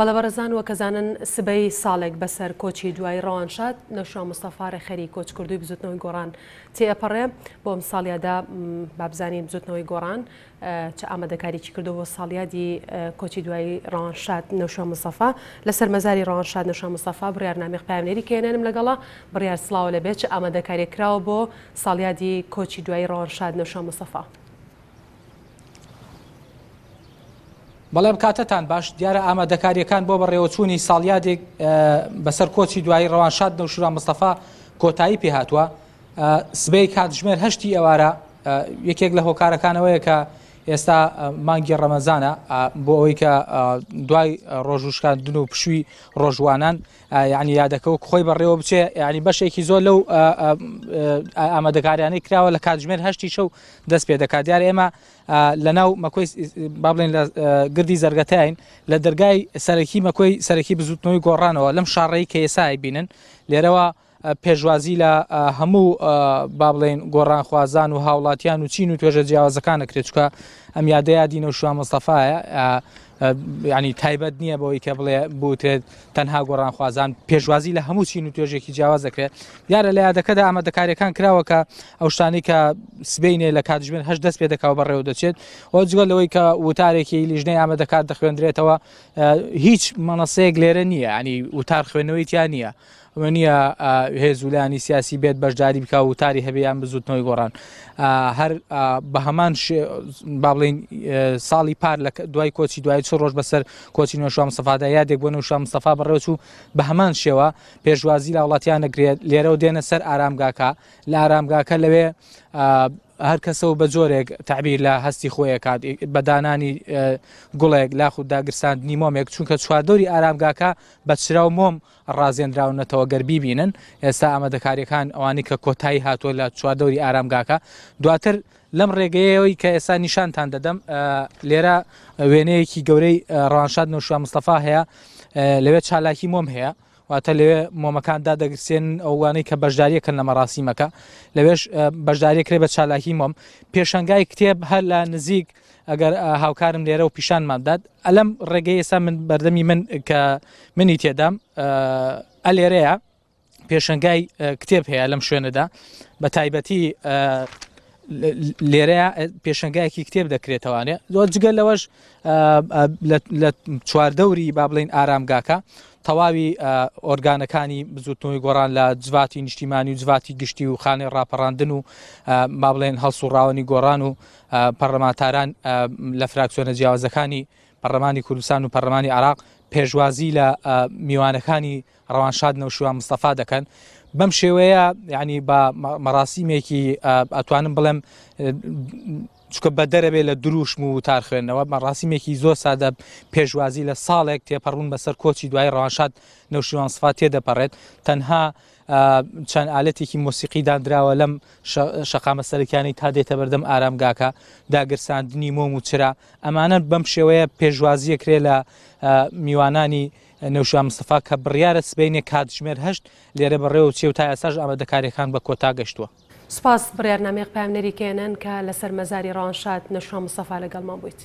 بەڵەبەرزان وەکەزانن سبەی ساڵێک بەسەر کۆچی دوای ڕەوانشاد نەشا مستەفاارە خەری کۆچکردوی بزوتنەوەی گۆڕان تێپەڕێ بۆ ئەم ساڵیادا بابزانین بزوتنەوەی گۆڕان چه ئامادەکاریی کردو بۆ ساڵیادی کۆچی دوای ڕانشاد نەشا مستەفا لەسەر مەزاری ڕانشاد نەشا مستەفا بڕارنامێک پامێری کێنێنم لەگەڵا بڕیار سلااو لەبێت چه ئامادەکاری کراوە بۆ ساڵیادی کۆچی دوای ڕانشاد نەشا مستەفا. بەڵام کاتتان باش دیارە ئامادەکاریەکان بۆ بەڕێوەچوونی ساڵیادێک بەسەر کۆچی دوایی ڕەوانشاد نەوشرا مستەفا کۆتایی پێهاتوە سبەی کاتژمێر هەشتی ئەوارە یەکێک لە هۆکارەکانەوەیە کە ئێستا مانگی ڕەمەزانە بۆ ئەوەی کە دوای ڕۆژوشکان دن و پشووی ڕۆژوانان یعنی یادەکەەوە خۆی بەڕێوە بچێ ینی بەشێکی زۆر لەو ئامادەکاریانەی کراوە لە کاتژمێر هەشتی شەو دەست پێ دەکات دیار ئێمە لەناو مەکۆی با بڵێن لە گردی زەرگەتین لە دەرگای سەرەکی مەکۆی سەرەکی بزوتنەوەی گۆڕانەوە لەم شارڕێی کەسای بینن لێرەوە پێشوازی لە هەموو با بڵێن گۆڕانخوازان و هاوڵاتیان و چین و توێژە جیاوازەکانە کرێچکە ئەم یادەیە دینە و شووان مستەفاایە ینی تایبەت نییە بەوەی کە بڵێ بوتێت تەنها گۆڕانخوازان پێشوازی لە هەموو چین و توێژێکی جیاواز دەکرێت یارە لە یادەکەدا ئامادەکاریەکان کراوە کە ئەو شتانی کە سبینێ لە کاتژبێن هەش دەست پێ دەکاو بەڕێوە دەچێت ئەو جگەل لەوەی کە وتارێکی لیژنەی ئامادەکات دەخوێندرێتەوە هیچ مەنەسەیەک لێرە نییە ینی وتار خوێنەوەیتیان نییە ئەمە نییە هێزولانی سیاسی بێت بەشداری بک و تاری هەبیان بزوتنەوەی گۆڕان هەر بە هەمان با بڵین ساڵی پار لە دوای کۆچی دوای چ ڕۆژ بەسەر کۆچی نوێشام سەفادا یادێک بۆ نوشام سەفا بەڕێچوو بە هەمان شێوە پێشوازی لا وڵاتیان نەگرێت لێرە و دێنە سەر ئارامگاکە لە ئارامگاکە لەوێ هەر کەسە و بە جۆرێک تعبیر لە هەستی خۆیەکات بەدانانی گوڵێک لاخود داگرسان نیمۆمێک چونکە چواردۆری ئارامگاکە بە چرا و مۆم ڕازێنراونەتەوە گەربی بینن ئێستا ئامادەکاریەکان ئەوانی کە کۆتایی هاتووە لە چواردۆری ئارامگاکە دواتر لەم ڕێگەیەوەی کە ئێستا نیشانتان دەدەم لێرە وێنەیەکی گەورەی ڕانشاد نوشوە مستەفا هەیە لەوێت چالاکی مۆم هەیە واتە لەوێ مۆمەکاندا دەگرسێن ئەوانەی کە بەشداریەکەن لە مەڕاستیمەکە لەوێش بەشداریەکرێ بە چالاکی مۆم پێشنگای کتێب هەر لە نزیک ئەگەر هاوکارم لێرە و پیشانمانداد ئەلم ڕێگەی ئێستا من بەردەمی من کە منی تێدام ئەلێرەیە پێشنگای کتێب هەیە لەم شوێنەدا بە تایبەتی لێرەیە پێشنگایەکی کتێب دەکرێتەوەوانێ زۆر جگەل لەوەش لە چواردەوری با بڵین ئارامگاکە تەواوی ئۆرگانەکانی بزوتنەوەی گۆران لە جواتی نیشتیمانی و جواتی گشتی و خانێ ڕاپەڕاندن و با بڵێن هەڵسو ڕاوانی گۆڕان و پەرلەمانتاران لە فراکسیۆنە جیاوازەکانی پەرلەمانی کوردستان و پەرلەمانی عراق پێشوازی لە میوانەکانی ڕەوانشادنەوە شووان مستەفا دەکەن بەم شێوەیە یعنی بە مەراسیمێکی ئەتوانم بڵێم چکە بە دەرەبێ لە دروشم و تارخێنەوە بە ڕاستیمێکی زۆر سادە پێشوازی لە ساڵێک تێپەڕون بەسەر کۆچی دوای ڕەوانشاد نەوشیوان سفات تێدەپەڕێت تەنها چەند ئالەتێکی مۆسیقی دادراوە لەم شقامەسەرەکانی تا دێتە بەردەم ئارامگاکە داگرساندنی مۆم و چرا ئەمانە بەم شێوەیە پێشوازیە کرێ لە میوانانی نەوشا مستەفا کە بڕیارە سبینێ کاتژمێر هەشت لێرە بەڕێوە چێ و تا ئاساژ ئامادەکاریەکان بە کۆتا گەشتووە. سپاس بڕیارنامێک پامنەریکێنن کە لەسەر مەزاری ڕانشات نەشا مستەفا لەگەڵمان بوویت.